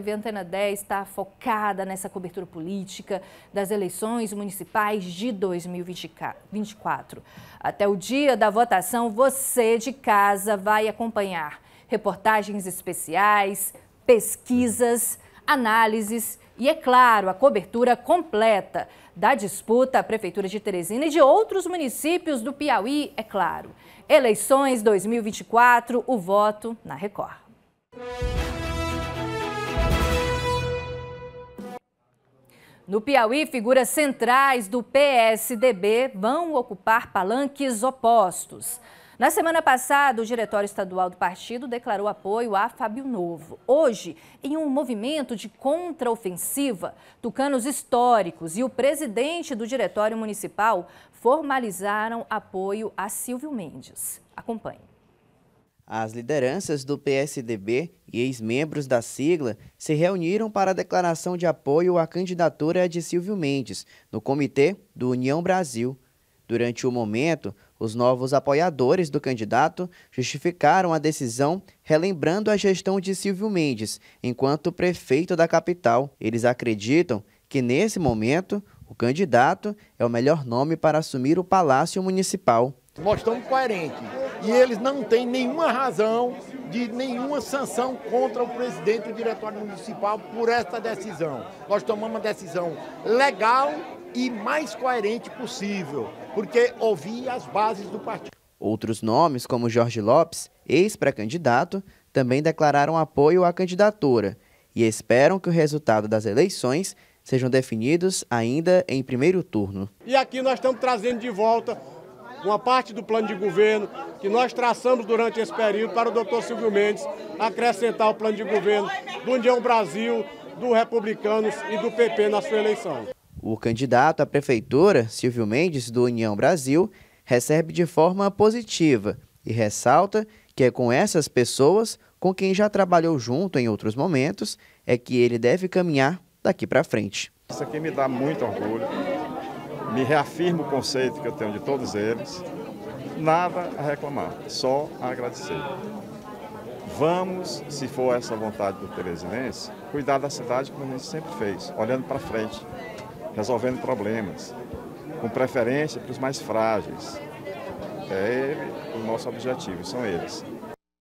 TV Antena 10 está focada nessa cobertura política das eleições municipais de 2024. Até o dia da votação, você de casa vai acompanhar reportagens especiais, pesquisas, análises e, é claro, a cobertura completa da disputa à Prefeitura de Teresina e de outros municípios do Piauí, é claro. Eleições 2024, o voto na Record. No Piauí, figuras centrais do PSDB vão ocupar palanques opostos. Na semana passada, o diretório estadual do partido declarou apoio a Fábio Novo. Hoje, em um movimento de contraofensiva, tucanos históricos e o presidente do diretório municipal formalizaram apoio a Silvio Mendes. Acompanhe. As lideranças do PSDB e ex-membros da sigla se reuniram para a declaração de apoio à candidatura de Silvio Mendes no Comitê do União Brasil. Durante o momento, os novos apoiadores do candidato justificaram a decisão, relembrando a gestão de Silvio Mendes enquanto prefeito da capital. Eles acreditam que, nesse momento, o candidato é o melhor nome para assumir o Palácio Municipal. Mostramos coerente e eles não têm nenhuma razão de nenhuma sanção contra o presidente do diretório municipal por esta decisão. Nós tomamos uma decisão legal e mais coerente possível, porque ouvi as bases do partido. Outros nomes, como Jorge Lopes, ex-pré-candidato, também declararam apoio à candidatura e esperam que o resultado das eleições sejam definidos ainda em primeiro turno. E aqui nós estamos trazendo de volta uma parte do plano de governo que nós traçamos durante esse período para o doutor Silvio Mendes acrescentar o plano de governo do União Brasil, do Republicanos e do PP na sua eleição. O candidato à prefeitura, Silvio Mendes, do União Brasil, recebe de forma positiva e ressalta que é com essas pessoas, com quem já trabalhou junto em outros momentos, é que ele deve caminhar daqui para frente. Isso aqui me dá muito orgulho me reafirma o conceito que eu tenho de todos eles. Nada a reclamar, só a agradecer. Vamos, se for essa vontade do Teresinense, cuidar da cidade como a gente sempre fez, olhando para frente, resolvendo problemas, com preferência para os mais frágeis. É ele, o nosso objetivo, são eles.